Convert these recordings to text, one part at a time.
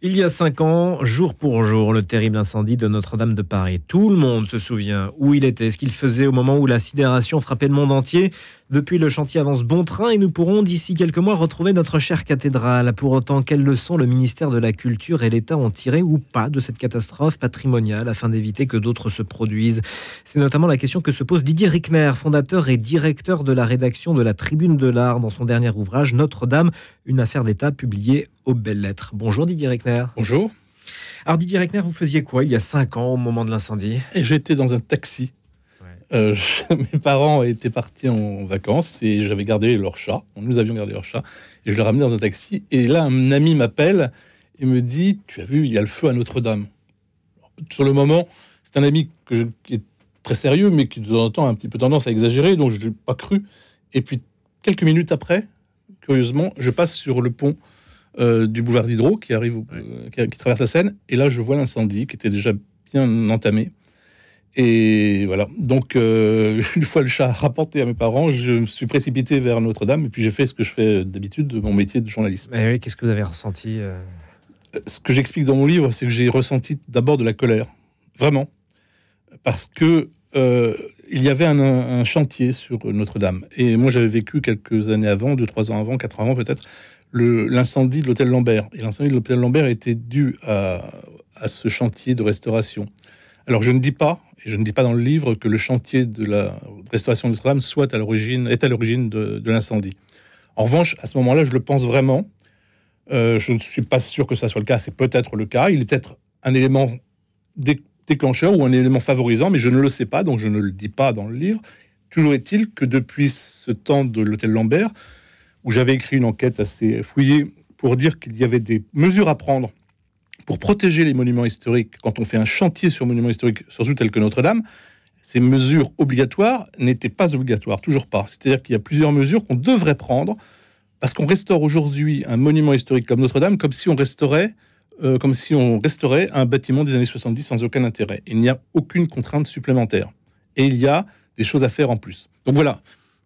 Il y a cinq ans, jour pour jour, le terrible incendie de Notre-Dame de Paris. Tout le monde se souvient où il était, ce qu'il faisait au moment où la sidération frappait le monde entier. Depuis, le chantier avance bon train et nous pourrons d'ici quelques mois retrouver notre chère cathédrale. Pour autant, quelles leçons le ministère de la Culture et l'État ont tiré ou pas de cette catastrophe patrimoniale afin d'éviter que d'autres se produisent C'est notamment la question que se pose Didier Rickner, fondateur et directeur de la rédaction de la Tribune de l'Art dans son dernier ouvrage Notre-Dame, une affaire d'État publiée aux belles lettres. Bonjour Didier Rickner. Bonjour. Alors Didier Reckner, vous faisiez quoi il y a cinq ans au moment de l'incendie J'étais dans un taxi euh, mes parents étaient partis en vacances et j'avais gardé leur chat. Nous avions gardé leur chat et je le ramené dans un taxi. Et là, un ami m'appelle et me dit Tu as vu, il y a le feu à Notre-Dame. Sur le moment, c'est un ami qui est très sérieux, mais qui de temps en temps a un petit peu tendance à exagérer, donc je n'ai pas cru. Et puis, quelques minutes après, curieusement, je passe sur le pont euh, du boulevard d'Hydro qui, euh, qui, qui traverse la Seine et là, je vois l'incendie qui était déjà bien entamé et voilà. Donc, euh, une fois le chat rapporté à mes parents, je me suis précipité vers Notre-Dame et puis j'ai fait ce que je fais d'habitude de mon métier de journaliste. Mais oui, qu'est-ce que vous avez ressenti euh euh, Ce que j'explique dans mon livre, c'est que j'ai ressenti d'abord de la colère, vraiment, parce que il y avait un, chantier sur Notre-Dame. Et moi, j'avais vécu quelques années avant, deux, trois ans avant, quatre ans peut-être, l'incendie de l'hôtel Lambert. Et l'incendie de l'hôtel Lambert était dû à ce chantier de restauration. Alors, je ne dis pas je ne dis pas dans le livre que le chantier de la restauration de Notre-Dame soit à l'origine, est à l'origine de, l'incendie. En revanche, à ce moment-là, je le pense vraiment. Euh, je ne suis pas sûr que ça soit le cas. C'est peut-être le cas. Il est peut-être un élément déclencheur ou un élément favorisant, mais je ne le sais pas, donc je ne le dis pas dans le livre. Toujours est-il que depuis ce temps de l'hôtel Lambert, où j'avais écrit une enquête assez fouillée pour dire qu'il y avait des mesures à prendre pour protéger les monuments historiques, quand on fait un chantier sur monuments historiques, surtout tels que Notre-Dame, ces mesures obligatoires n'étaient pas obligatoires, toujours pas. C'est-à-dire qu'il y a plusieurs mesures qu'on devrait prendre parce qu'on restaure aujourd'hui un monument historique comme Notre-Dame comme si on restaurait euh, comme si on restaurait un bâtiment des années 70 sans aucun intérêt. Il n'y a aucune contrainte supplémentaire. Et il y a des choses à faire en plus. Donc voilà,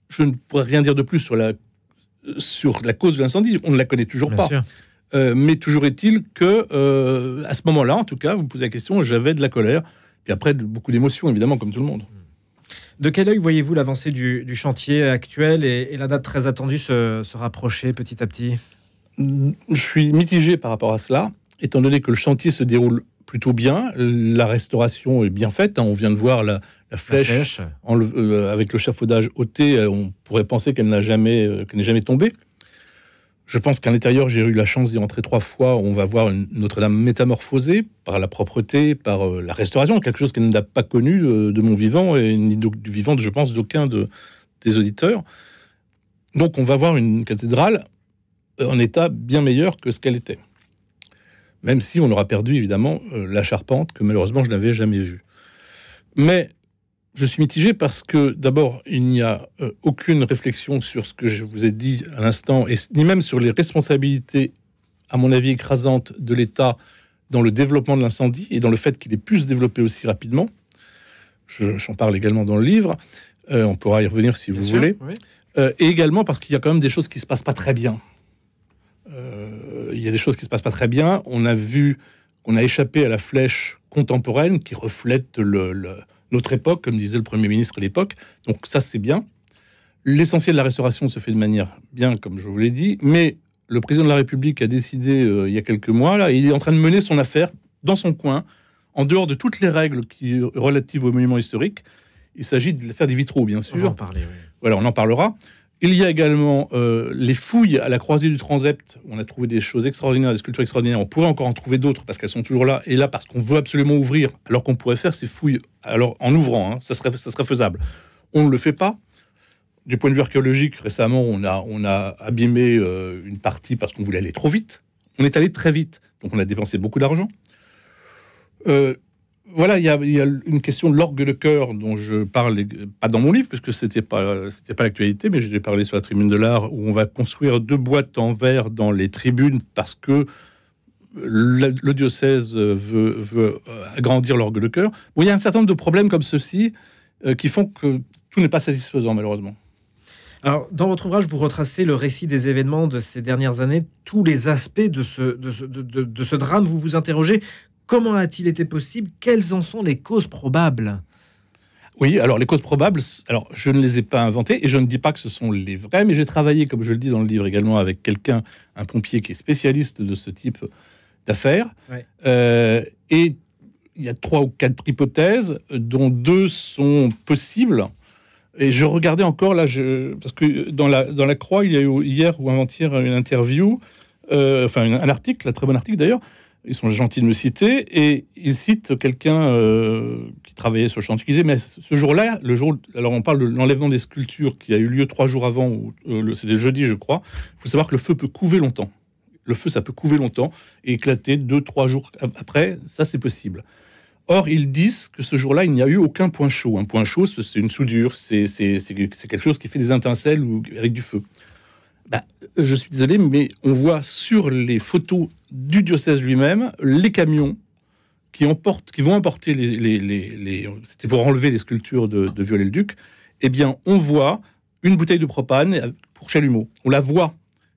je ne pourrais rien dire de plus sur la, euh, sur la cause de l'incendie. On ne la connaît toujours pas. Euh, mais toujours est-il que, euh, à ce moment-là, en tout cas, vous me posez la question, j'avais de la colère, puis après beaucoup d'émotions, évidemment, comme tout le monde. De quel œil voyez-vous l'avancée du, chantier actuel et, la date très attendue se, rapprocher petit à petit Je suis mitigé par rapport à cela, étant donné que le chantier se déroule plutôt bien, la restauration est bien faite, hein, on vient de voir la, flèche, euh, avec le chafaudage ôté, on pourrait penser qu'elle n'a jamais, qu'elle n'est jamais tombée. Je pense qu'à l'intérieur, j'ai eu la chance d'y rentrer trois fois. On va voir Notre-Dame métamorphosée par la propreté, par euh, la restauration, quelque chose qu'elle n'a pas connu euh, de mon vivant et ni du vivant, je pense, d'aucun de, des auditeurs. Donc, on va voir une cathédrale euh, en état bien meilleur que ce qu'elle était. Même si on aura perdu, évidemment, la charpente, que malheureusement, je n'avais jamais vue. Mais je suis mitigé parce que d'abord, il n'y a euh, aucune réflexion sur ce que je vous ai dit à l'instant, ni même sur les responsabilités, à mon avis, écrasantes de l'État dans le développement de l'incendie et dans le fait qu'il ait pu se développer aussi rapidement. J'en parle également dans le livre. Euh, on pourra y revenir si vous voulez. Euh, et également parce qu'il y a quand même des choses qui se passent pas très bien. il y a des choses qui se passent pas très bien. On a vu qu'on a échappé à la flèche contemporaine qui reflète le notre époque, comme disait le Premier ministre à l'époque. Donc ça, c'est bien. L'essentiel de la restauration se fait de manière bien, comme je vous l'ai dit, mais le président de la République a décidé euh, il y a quelques mois, là, il est en train de mener son affaire dans son coin, en dehors de toutes les règles qui, relatives aux monuments historiques. Il s'agit de faire des vitraux, bien sûr. On en parler, Voilà, on en parlera. Il y a également euh, les fouilles à la croisée du transept. On a trouvé des choses extraordinaires, des sculptures extraordinaires. On pourrait encore en trouver d'autres parce qu'elles sont toujours là. Et là, parce qu'on veut absolument ouvrir, alors qu'on pourrait faire ces fouilles alors, en ouvrant. Hein, ça, serait, ça serait faisable. On ne le fait pas. Du point de vue archéologique, récemment, on a, on a abîmé euh, une partie parce qu'on voulait aller trop vite. On est allé très vite. Donc on a dépensé beaucoup d'argent. Euh, voilà, il y, a, une question de l'orgue de cœur dont je parle, euh, pas dans mon livre, puisque ce n'était pas, c'était pas l'actualité, mais j'ai parlé sur la tribune de l'art, où on va construire deux boîtes en verre dans les tribunes parce que le, diocèse veut, euh, agrandir l'orgue de cœur. Bon, il y a un certain nombre de problèmes comme ceci ci euh, qui font que tout n'est pas satisfaisant, malheureusement. Alors, dans votre ouvrage, vous retracez le récit des événements de ces dernières années, tous les aspects de ce, de de, ce drame. Vous vous interrogez Comment a-t-il été possible Quelles en sont les causes probables oui, alors les causes probables, alors je ne les ai pas inventées et je ne dis pas que ce sont les vraies, mais j'ai travaillé, comme je le dis dans le livre également, avec quelqu'un, un pompier qui est spécialiste de ce type d'affaires. Euh, et il y a trois ou quatre hypothèses, dont deux sont possibles. Et je regardais encore là, je, parce que dans la, dans la Croix, il y a eu hier ou avant-hier une interview, euh, enfin un article, un très bon article d'ailleurs, ils sont gentils de me citer, et ils citent quelqu'un euh, qui travaillait sur le chantier, qui disait, mais ce jour-là, le jour, alors on parle de l'enlèvement des sculptures qui a eu lieu trois jours avant, c'est euh, c'était jeudi je crois, il faut savoir que le feu peut couver longtemps. Le feu, ça peut couver longtemps et éclater deux, trois jours après, ça c'est possible. Or, ils disent que ce jour-là, il n'y a eu aucun point chaud. Un point chaud, c'est une soudure, c'est quelque chose qui fait des étincelles ou avec du feu. Bah, je suis désolé, mais on voit sur les photos du diocèse lui-même les camions qui, emportent, qui vont emporter les. C'était pour enlever les sculptures de, de Viollet-le-Duc. Eh bien, on voit une bouteille de propane pour chalumeau. On la voit.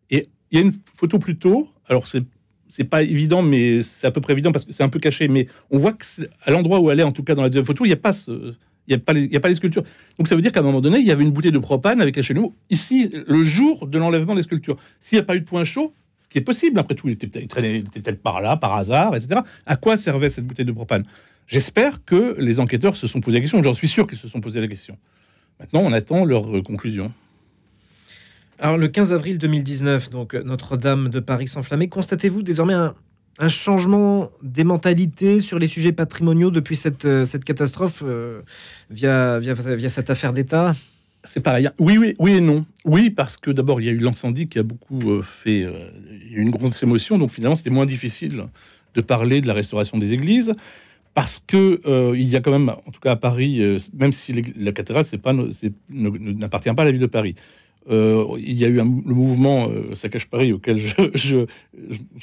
Et il y a une photo plus tôt, alors c'est pas évident, mais c'est à peu près évident parce que c'est un peu caché. Mais on voit que à l'endroit où elle est, en tout cas dans la deuxième photo, il n'y a pas ce, il n'y a, pas les sculptures. Donc ça veut dire qu'à un moment donné, il y avait une bouteille de propane avec la nous ici, le jour de l'enlèvement des sculptures. S'il n'y a pas eu de point chaud, ce qui est possible, après tout, il était peut-être par là, par hasard, etc. À quoi servait cette bouteille de propane J'espère que les enquêteurs se sont posés la question. J'en suis sûr qu'ils se sont posés la question. Maintenant, on attend leur euh, conclusion. Alors, le 15 avril 2019, donc euh, Notre-Dame de Paris s'enflammait. Constatez-vous désormais un, un changement des mentalités sur les sujets patrimoniaux depuis cette, euh, cette catastrophe euh, via, via, cette affaire d'État c'est pareil. Oui, oui, oui et non. Oui, parce que d'abord, il y a eu l'incendie qui a beaucoup euh, fait une grande émotion. Donc finalement, c'était moins difficile de parler de la restauration des églises. Parce qu'il y a quand même, en tout cas à Paris, même si la cathédrale n'appartient pas à la ville de Paris, euh, il y a eu un, le mouvement Ça euh, cache Paris auquel je,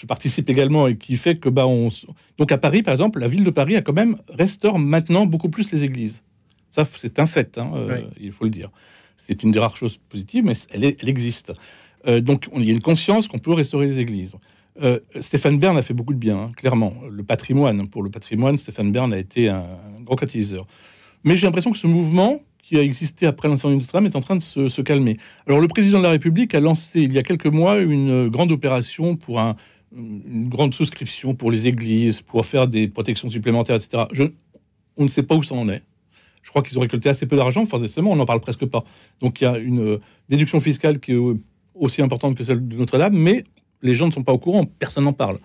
participe également et qui fait que bah on donc à Paris par exemple la ville de Paris a quand même restauré maintenant beaucoup plus les églises ça c'est un fait hein, euh, il faut le dire c'est une des rares choses positives mais elle, elle existe donc il y a une conscience qu'on peut restaurer les églises Stéphane Bern a fait beaucoup de bien hein, clairement le patrimoine pour le patrimoine Stéphane Bern a été un, un grand catalyseur mais j'ai l'impression que ce mouvement qui a existé après l'incendie de Notre-Dame est en train de se, calmer. Alors le président de la République a lancé il y a quelques mois une grande opération pour une grande souscription pour les églises, pour faire des protections supplémentaires, etc. Je, on ne sait pas où ça en est. Je crois qu'ils ont récolté assez peu d'argent, forcément, on n'en parle presque pas. Donc il y a une euh, déduction fiscale qui est aussi importante que celle de Notre-Dame, mais les gens ne sont pas au courant, personne n'en parle.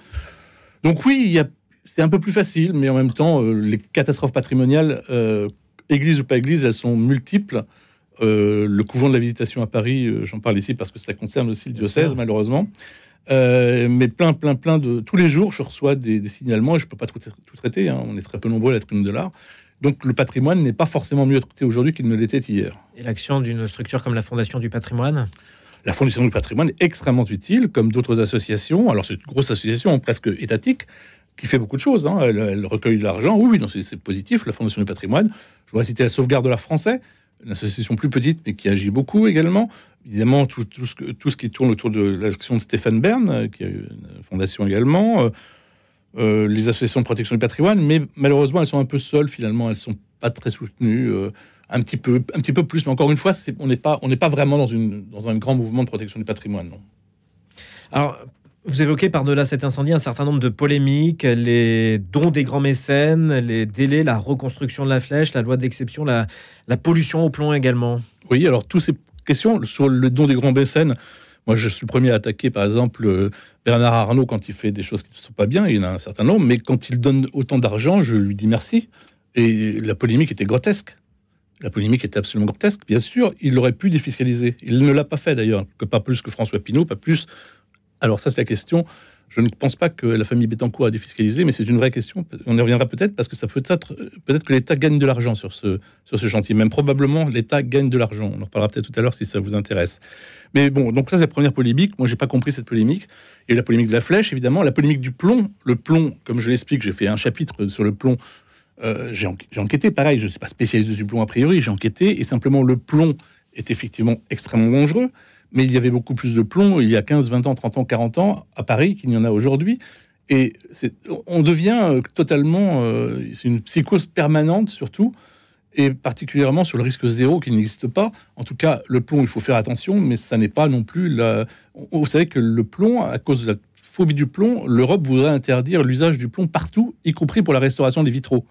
Donc oui, il c'est un peu plus facile, mais en même temps, euh, les catastrophes patrimoniales euh, église ou pas église, elles sont multiples. Euh, le couvent de la Visitation à Paris, euh, j'en parle ici parce que ça concerne aussi le diocèse, malheureusement. Euh, mais plein, plein, plein de. Tous les jours, je reçois des, signalements et je ne peux pas tout, traiter. Hein. On est très peu nombreux à la tribune de l'art. Donc le patrimoine n'est pas forcément mieux traité aujourd'hui qu'il ne l'était hier. Et l'action d'une structure comme la Fondation du patrimoine la Fondation du patrimoine est extrêmement utile, comme d'autres associations. Alors, c'est une grosse association presque étatique, qui fait beaucoup de choses. Hein. Elle, recueille de l'argent, oui, oui c'est positif. La Fondation du patrimoine, je voudrais citer la sauvegarde de la français, une association plus petite, mais qui agit beaucoup également. Évidemment, tout, ce, tout ce, qui tourne autour de l'action de Stéphane Bern, euh, qui a une fondation également, euh, euh, les associations de protection du patrimoine, mais malheureusement, elles sont un peu seules finalement, elles sont pas très soutenues. un petit peu, un petit peu plus, mais encore une fois, on n'est pas, on pas vraiment dans, une, dans un grand mouvement de protection du patrimoine. Non. Alors, vous évoquez par-delà cet incendie un certain nombre de polémiques, les dons des grands mécènes, les délais, la reconstruction de la flèche, la loi d'exception, la, pollution au plomb également. Oui, alors toutes ces questions sur le don des grands mécènes, moi je suis le premier à attaquer par exemple euh, Bernard Arnault quand il fait des choses qui ne sont pas bien, il en a un certain nombre, mais quand il donne autant d'argent, je lui dis merci. Et la polémique était grotesque. La polémique était absolument grotesque, bien sûr, il aurait pu défiscaliser. Il ne l'a pas fait d'ailleurs, pas plus que François Pinault, pas plus alors ça, c'est la question. Je ne pense pas que la famille Bettencourt a défiscalisé, mais c'est une vraie question. On y reviendra peut-être parce que ça peut être peut-être que l'État gagne de l'argent sur ce, sur ce chantier. Même probablement, l'État gagne de l'argent. On en reparlera peut-être tout à l'heure si ça vous intéresse. Mais bon, donc ça, c'est la première polémique. Moi, j'ai pas compris cette polémique. et la polémique de la flèche, évidemment, la polémique du plomb. Le plomb, comme je l'explique, j'ai fait un chapitre sur le plomb. Euh, j'ai enquêté, pareil, je ne suis pas spécialiste du plomb a priori, j'ai enquêté, et simplement le plomb est effectivement extrêmement dangereux mais il y avait beaucoup plus de plomb il y a 15, 20 ans, 30 ans, 40 ans à Paris qu'il n'y en a aujourd'hui. Et on devient euh, totalement, euh, c'est une psychose permanente surtout, et particulièrement sur le risque zéro qui n'existe pas. En tout cas, le plomb, il faut faire attention, mais ça n'est pas non plus. Vous savez que le plomb, à cause de la phobie du plomb, l'Europe voudrait interdire l'usage du plomb partout, y compris pour la restauration des vitraux.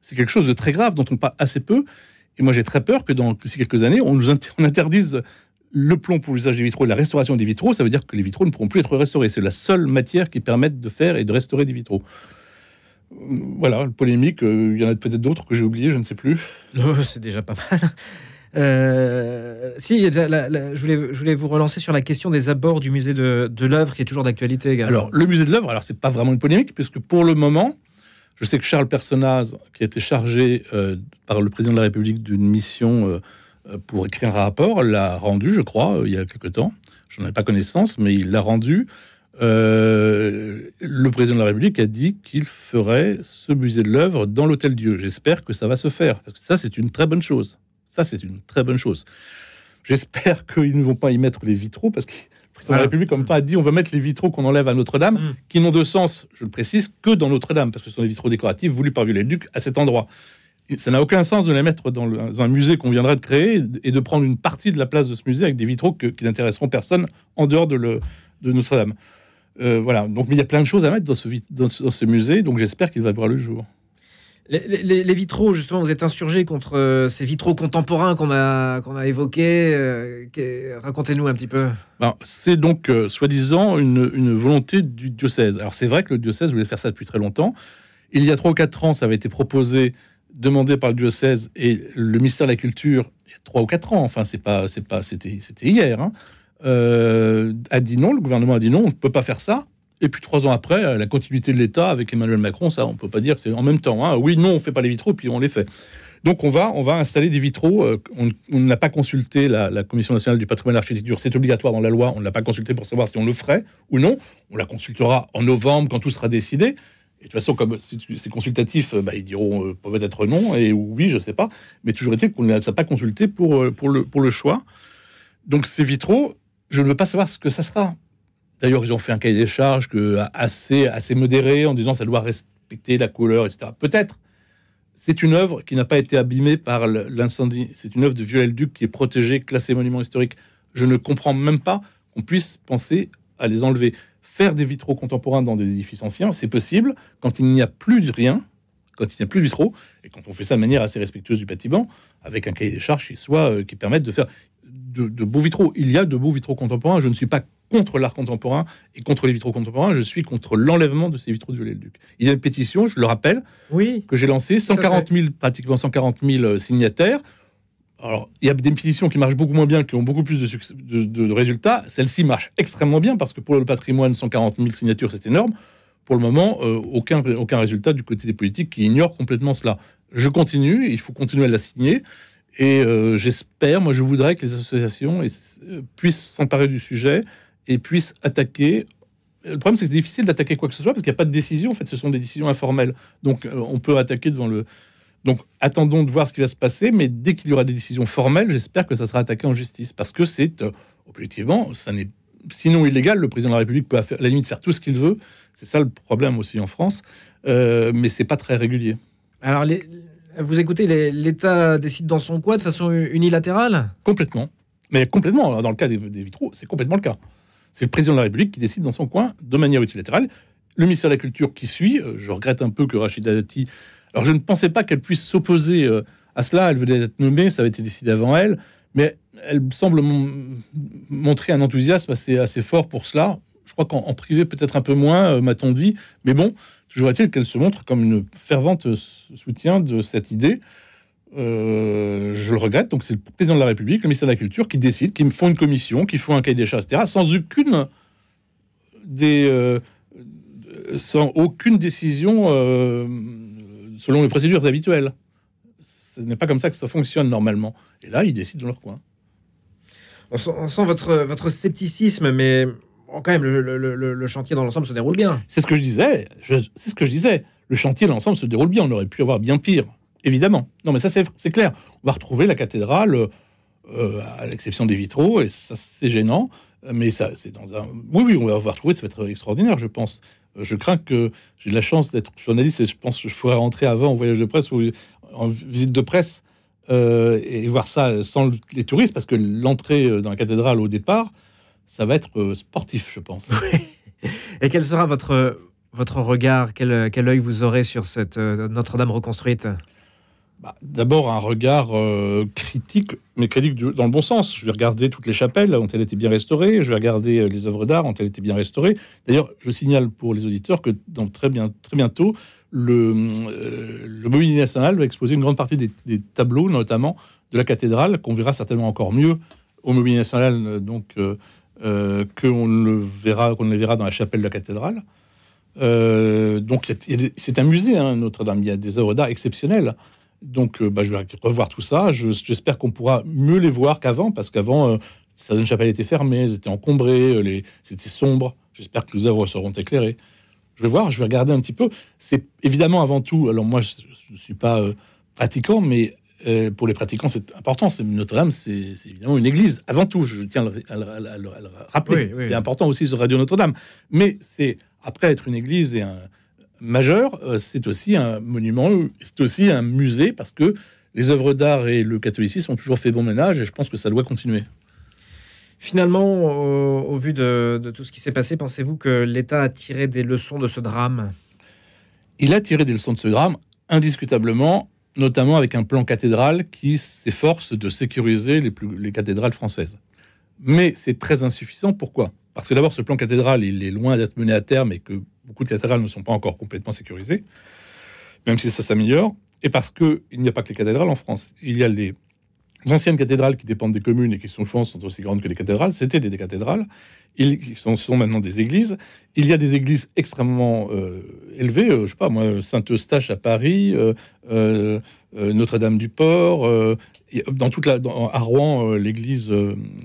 C'est quelque chose de très grave dont on parle assez peu. Et moi, j'ai très peur que dans ces quelques années, on nous interdise le plomb pour l'usage des vitraux et la restauration des vitraux, ça veut dire que les vitraux ne pourront plus être restaurés. C'est la seule matière qui permette de faire et de restaurer des vitraux. Euh, voilà, polémique. Euh, il y en a peut-être d'autres que j'ai oubliées, je ne sais plus. Oh, c'est déjà pas mal. Euh, si, je, voulais, je, voulais, vous relancer sur la question des abords du musée de, l'œuvre, qui est toujours d'actualité également. Alors, le musée de l'œuvre, alors c'est pas vraiment une polémique, puisque pour le moment, je sais que Charles Personnaz, qui a été chargé par le président de la République d'une mission pour écrire un rapport, l'a rendu, je crois, euh, il y a quelque temps. Je n'en ai pas connaissance, mais il l'a rendu. Euh, le président de la République a dit qu'il ferait ce musée de l'œuvre dans l'Hôtel Dieu. J'espère que ça va se faire, parce que ça, c'est une très bonne chose. Ça, c'est une très bonne chose. J'espère qu'ils ne vont pas y mettre les vitraux, parce que le président de la République, en même a dit on va mettre les vitraux qu'on enlève à Notre-Dame, mm. qui n'ont de sens, je le précise, que dans Notre-Dame, parce que ce sont des vitraux décoratifs voulus par les le duc à cet endroit ça n'a aucun sens de les mettre dans, un musée qu'on viendrait de créer et de prendre une partie de la place de ce musée avec des vitraux qui n'intéresseront personne en dehors de, Notre-Dame. Euh, voilà, donc il y a plein de choses à mettre dans ce, musée, donc j'espère qu'il va voir le jour. Les, vitraux, justement, vous êtes insurgé contre euh, ces vitraux contemporains qu'on a, a évoqués. Euh, racontez-nous un petit peu. Ben, c'est donc, soi-disant, une, une, volonté du diocèse. Alors c'est vrai que le diocèse voulait faire ça depuis très longtemps. Il y a 3 ou 4 ans, ça avait été proposé demandé par le diocèse et le ministère de la Culture, il y a trois ou quatre ans, enfin, c'est pas, c'est pas, c'était, c'était hier, hein, euh, a dit non, le gouvernement a dit non, on ne peut pas faire ça. Et puis trois ans après, la continuité de l'État avec Emmanuel Macron, ça, on ne peut pas dire c'est en même temps. Hein, oui, non, on ne fait pas les vitraux, puis on les fait. Donc on va, on va installer des vitraux. Euh, on n'a pas consulté la, Commission nationale du patrimoine de l'architecture. C'est obligatoire dans la loi. On ne l'a pas consulté pour savoir si on le ferait ou non. On la consultera en novembre quand tout sera décidé. Et de toute façon, comme c'est consultatif, bah, ils diront euh, peut-être non et oui, je ne sais pas. Mais toujours est qu'on ne pas consulté pour, euh, pour, le, pour le choix. Donc ces vitraux, je ne veux pas savoir ce que ça sera. D'ailleurs, ils ont fait un cahier des charges que, assez, assez modéré en disant ça doit respecter la couleur, etc. Peut-être. C'est une œuvre qui n'a pas été abîmée par l'incendie. C'est une œuvre de Viollet-le-Duc qui est protégée, classée monument historique. Je ne comprends même pas qu'on puisse penser à les enlever faire des vitraux contemporains dans des édifices anciens, c'est possible quand il n'y a plus de rien, quand il n'y a plus de vitraux, et quand on fait ça de manière assez respectueuse du bâtiment, avec un cahier des charges chez soit euh, qui permettent de faire de, beaux vitraux. Il y a de beaux vitraux contemporains. Je ne suis pas contre l'art contemporain et contre les vitraux contemporains. Je suis contre l'enlèvement de ces vitraux du viollet duc Il y a une pétition, je le rappelle, oui, que j'ai lancée, 140 000, pratiquement 140 000 euh, signataires alors, il y a des pétitions qui marchent beaucoup moins bien, qui ont beaucoup plus de, succès, de, résultats. Celle-ci marche extrêmement bien parce que pour le patrimoine, 140 000 signatures, c'est énorme. Pour le moment, euh, aucun, aucun résultat du côté des politiques qui ignore complètement cela. Je continue, il faut continuer à la signer. Et euh, j'espère, moi je voudrais que les associations euh, puissent s'emparer du sujet et puissent attaquer. Le problème, c'est que c'est difficile d'attaquer quoi que ce soit parce qu'il n'y a pas de décision. En fait, ce sont des décisions informelles. Donc, on peut attaquer devant le, donc attendons de voir ce qui va se passer, mais dès qu'il y aura des décisions formelles, j'espère que ça sera attaqué en justice, parce que c'est, euh, objectivement, ça n'est sinon illégal, le président de la République peut à la limite faire tout ce qu'il veut, c'est ça le problème aussi en France, euh, mais c'est pas très régulier. Alors les, vous écoutez, l'État décide dans son coin de façon unilatérale Complètement. Mais complètement, dans le cas des, vitraux, c'est complètement le cas. C'est le président de la République qui décide dans son coin de manière unilatérale. Le ministère de la Culture qui suit, euh, je regrette un peu que Rachid Dati alors je ne pensais pas qu'elle puisse s'opposer euh, à cela. Elle venait d'être nommée, ça avait été décidé avant elle, mais elle semble montrer un enthousiasme assez, assez fort pour cela. Je crois qu'en privé, peut-être un peu moins, euh, m'a-t-on dit. Mais bon, toujours est-il qu'elle se montre comme une fervente soutien de cette idée. Euh, je le regrette, donc c'est le président de la République, le ministère de la Culture, qui décide, qui me font une commission, qui font un cahier des charges, etc., sans aucune, des, sans aucune décision selon les procédures habituelles. Ce n'est pas comme ça que ça fonctionne normalement. Et là, ils décident dans leur coin. On sent, votre, scepticisme, mais quand même, le, chantier dans l'ensemble se déroule bien. C'est ce que je disais. C'est ce que je disais. Le chantier dans l'ensemble se déroule bien. On aurait pu avoir bien pire, évidemment. Non, mais ça, c'est clair. On va retrouver la cathédrale, euh, à l'exception des vitraux, et ça, c'est gênant. Mais ça, c'est dans un. Oui, oui, on va retrouver, ça va être extraordinaire, je pense je crains que j'ai de la chance d'être journaliste et je pense que je pourrais rentrer avant en voyage de presse ou en visite de presse euh, et voir ça sans les touristes parce que l'entrée euh, dans la cathédrale au départ, ça va être euh, sportif, je pense. et quel sera votre, regard, quel, quel œil vous aurez sur cette Notre-Dame reconstruite bah, d'abord, un regard euh, critique, mais critique dans le bon sens. Je vais regarder toutes les chapelles ont elles été bien restaurées. Je vais regarder euh, les œuvres d'art ont elles été bien restaurées. D'ailleurs, je signale pour les auditeurs que dans, très, très bientôt, euh, le, Mobilier National va exposer une grande partie des, tableaux, notamment de la cathédrale, qu'on verra certainement encore mieux au Mobilier National, donc qu'on le verra, qu'on les verra dans la chapelle de la cathédrale. donc c'est un musée, hein, Notre-Dame. Il y a des œuvres d'art exceptionnelles. Donc, euh, bah, je vais revoir tout ça. J'espère qu'on pourra mieux les voir qu'avant, parce qu'avant, euh, certaines chapelles étaient fermées, elles étaient encombrées, euh, c'était sombre. J'espère que les œuvres seront éclairées. Je vais voir, je vais regarder un petit peu. C'est évidemment avant tout, alors moi, je ne suis pas pratiquant, mais pour les pratiquants, c'est important. Notre-Dame, c'est évidemment une église. Avant tout, je tiens à le, rappeler. C'est important aussi sur Radio Notre-Dame. Mais c'est après être une église et un, majeur, euh, c'est aussi un monument, c'est aussi un musée, parce que les œuvres d'art et le catholicisme ont toujours fait bon ménage, et je pense que ça doit continuer. Finalement, au, vu de, tout ce qui s'est passé, pensez-vous que l'État a tiré des leçons de ce drame Il a tiré des leçons de ce drame, indiscutablement, notamment avec un plan cathédral qui s'efforce de sécuriser les, plus, les cathédrales françaises. Mais c'est très insuffisant. Pourquoi Parce que d'abord, ce plan cathédral, il est loin d'être mené à terme et que beaucoup de cathédrales ne sont pas encore complètement sécurisées, même si ça s'améliore, et parce qu'il n'y a pas que les cathédrales en France. Il y a les anciennes cathédrales qui dépendent des communes et qui sont souvent sont aussi grandes que les cathédrales, c'était des, cathédrales, ils sont, maintenant des églises. Il y a des églises extrêmement euh, élevées, euh, je sais pas moi, Saint-Eustache à Paris, euh, Notre-Dame-du-Port, dans toute la, à Rouen, l'église,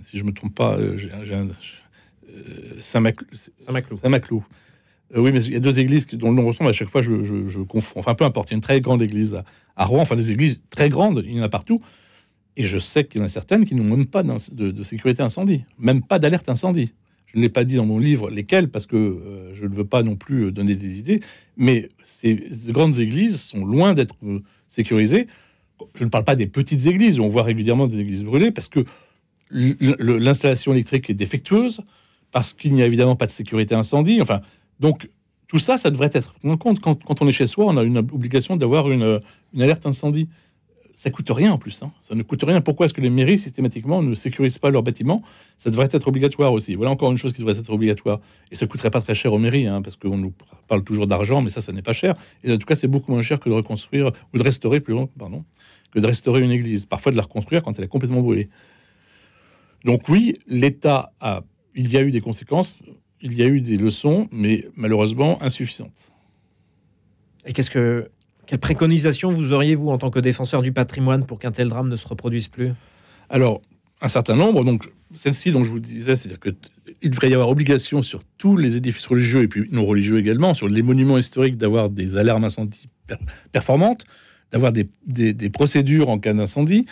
si je me trompe pas, j'ai Saint-Maclou. Saint-Maclou. saint maclou euh, oui, mais il y a deux églises dont le nom ressemble. À chaque fois, je, confonds. Enfin, peu importe. Il y a une très grande église à, Rouen. Enfin, des églises très grandes, il y en a partout. Et je sais qu'il y en a certaines qui n'ont même pas de, sécurité incendie, même pas d'alerte incendie. Je ne l'ai pas dit dans mon livre lesquelles, parce que euh, je ne veux pas non plus euh, donner des idées. Mais ces grandes églises sont loin d'être sécurisées. Je ne parle pas des petites églises où on voit régulièrement des églises brûlées, parce que l'installation électrique est défectueuse, parce qu'il n'y a évidemment pas de sécurité incendie. Enfin, donc, tout ça, ça devrait être pris en compte. Quand, on est chez soi, on a une obligation d'avoir une, alerte incendie. Ça coûte rien en plus. Hein. Ça ne coûte rien. Pourquoi est-ce que les mairies systématiquement ne sécurisent pas leurs bâtiments Ça devrait être obligatoire aussi. Voilà encore une chose qui devrait être obligatoire. Et ça ne coûterait pas très cher aux mairies, hein, parce qu'on nous parle toujours d'argent, mais ça, ça n'est pas cher. Et en tout cas, c'est beaucoup moins cher que de reconstruire ou de restaurer plus pardon, que de restaurer une église. Parfois, de la reconstruire quand elle est complètement brûlée. Donc oui, l'État a, il y a eu des conséquences il y a eu des leçons, mais malheureusement insuffisantes. Et qu'est-ce que quelle préconisation vous auriez vous en tant que défenseur du patrimoine pour qu'un tel drame ne se reproduise plus Alors un certain nombre, donc celle-ci dont je vous disais, c'est-à-dire que il devrait y avoir obligation sur tous les édifices religieux et puis non religieux également, sur les monuments historiques, d'avoir des alarmes incendie performantes, d'avoir des, procédures en cas d'incendie,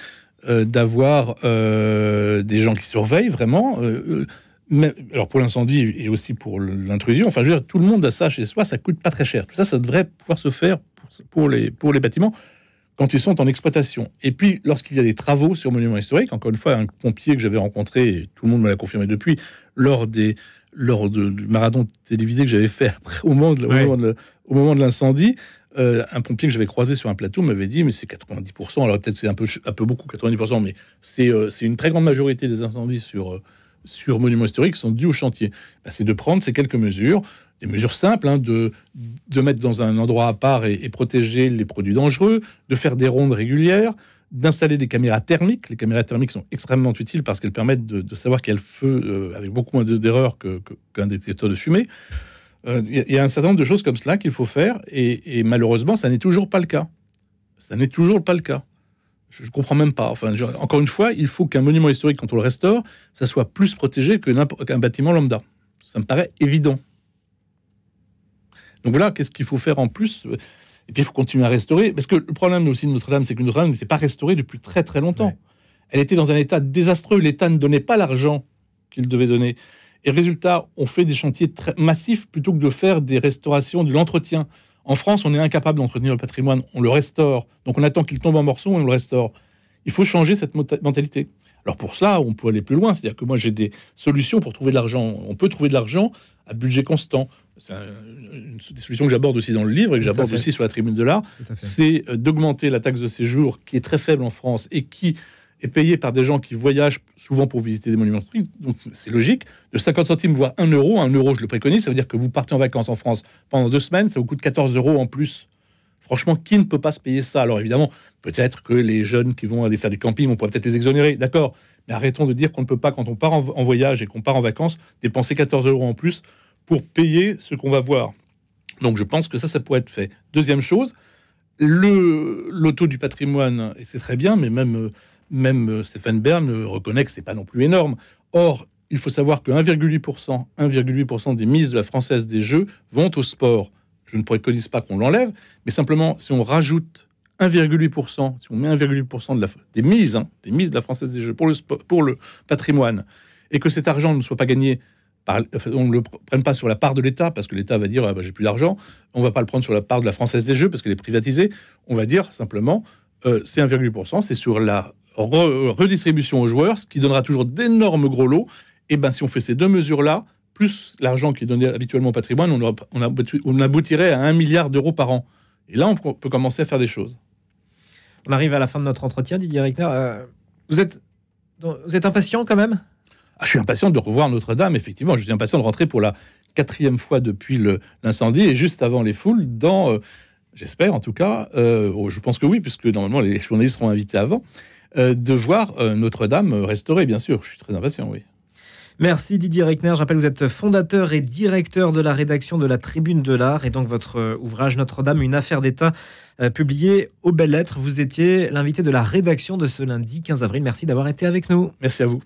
euh, d'avoir euh, des gens qui surveillent vraiment. Euh, mais, alors pour l'incendie et aussi pour l'intrusion, enfin, je veux dire, tout le monde a ça chez soi, ça coûte pas très cher. Tout ça, ça devrait pouvoir se faire pour, les, pour les bâtiments quand ils sont en exploitation. Et puis, lorsqu'il y a des travaux sur monuments historiques, encore une fois, un pompier que j'avais rencontré, et tout le monde me l'a confirmé depuis, lors, des, lors du marathon télévisé que j'avais fait au moment de, au moment de l'incendie, euh, un pompier que j'avais croisé sur un plateau m'avait dit, mais c'est 90%, alors peut-être c'est un peu, peu beaucoup, 90%, mais euh, c'est une très grande majorité des incendies sur, euh, sur monuments historiques sont dus au chantier bah, C'est de prendre ces quelques mesures, des mesures simples, hein, de, de mettre dans un endroit à part et, protéger les produits dangereux, de faire des rondes régulières, d'installer des caméras thermiques. Les caméras thermiques sont extrêmement utiles parce qu'elles permettent de, savoir le feu, euh, avec beaucoup moins d'erreurs qu'un détecteur de fumée. Euh, il y, a un certain nombre de choses comme cela qu'il faut faire, et malheureusement, ça n'est toujours pas le cas. Ça n'est toujours pas le cas. Je ne comprends même pas. Enfin, encore une fois, il faut qu'un monument historique, quand on le restaure, ça soit plus protégé qu'un bâtiment lambda. Ça me paraît évident. Donc voilà, qu'est-ce qu'il faut faire en plus Et puis il faut continuer à restaurer. Parce que le problème aussi de Notre-Dame, c'est que Notre-Dame n'était pas restaurée depuis très très longtemps. Elle était dans un état désastreux. L'État ne donnait pas l'argent qu'il devait donner. Et résultat, on fait des chantiers très massifs plutôt que de faire des restaurations, de l'entretien. En France, on est incapable d'entretenir le patrimoine, on le restaure. Donc on attend qu'il tombe en morceaux et on le restaure. Il faut changer cette mentalité. Alors pour cela, on peut aller plus loin. C'est-à-dire que moi, j'ai des solutions pour trouver de l'argent. On peut trouver de l'argent à budget constant. C'est une des solutions que j'aborde aussi dans le livre et que j'aborde aussi sur la tribune de l'art. C'est euh, d'augmenter la taxe de séjour qui est très faible en France et qui est payé par des gens qui voyagent souvent pour visiter des monuments historiques, donc c'est logique, de 50 centimes voire 1 euro, 1 euro je le préconise, ça veut dire que vous partez en vacances en France pendant deux semaines, ça vous coûte 14 euros en plus. Franchement, qui ne peut pas se payer ça Alors évidemment, peut-être que les jeunes qui vont aller faire du camping, on pourrait peut-être les exonérer, d'accord, mais arrêtons de dire qu'on ne peut pas, quand on part en voyage et qu'on part en vacances, dépenser 14 euros en plus pour payer ce qu'on va voir. Donc je pense que ça, ça pourrait être fait. Deuxième chose, le, l'auto du patrimoine, et c'est très bien, mais même euh, même euh, Stéphane Bern euh, reconnaît que ce n'est pas non plus énorme. Or, il faut savoir que 1,8%, des mises de la Française des Jeux vont au sport. Je ne préconise pas qu'on l'enlève, mais simplement, si on rajoute 1,8%, si on met 1,8% des mises, hein, des mises de la Française des Jeux pour le, patrimoine, et que cet argent ne soit pas gagné, par, on ne le prenne pas sur la part de l'État, parce que l'État va dire ah, bah, j'ai plus d'argent, on ne va pas le prendre sur la part de la Française des Jeux, parce qu'elle est privatisée, on va dire simplement euh, c'est 1,8%, c'est sur la redistribution aux joueurs, ce qui donnera toujours d'énormes gros lots. Et eh bien, si on fait ces deux mesures-là, plus l'argent qui est donné habituellement au patrimoine, on, aboutirait à 1 milliard d'euros par an. Et là, on peut commencer à faire des choses. On arrive à la fin de notre entretien, Didier le euh, vous, êtes, impatient quand même ah, Je suis impatient de revoir Notre-Dame, effectivement. Je suis impatient de rentrer pour la quatrième fois depuis l'incendie et juste avant les foules dans... Euh, j'espère en tout cas, euh, oh, je pense que oui, puisque normalement les journalistes seront invités avant, euh, de voir euh, Notre-Dame restaurée, bien sûr. Je suis très impatient, oui. Merci Didier Reckner. j'appelle, vous êtes fondateur et directeur de la rédaction de la Tribune de l'Art et donc votre ouvrage Notre-Dame, une affaire d'État, publié aux belles lettres. Vous étiez l'invité de la rédaction de ce lundi 15 avril. Merci d'avoir été avec nous. Merci à vous.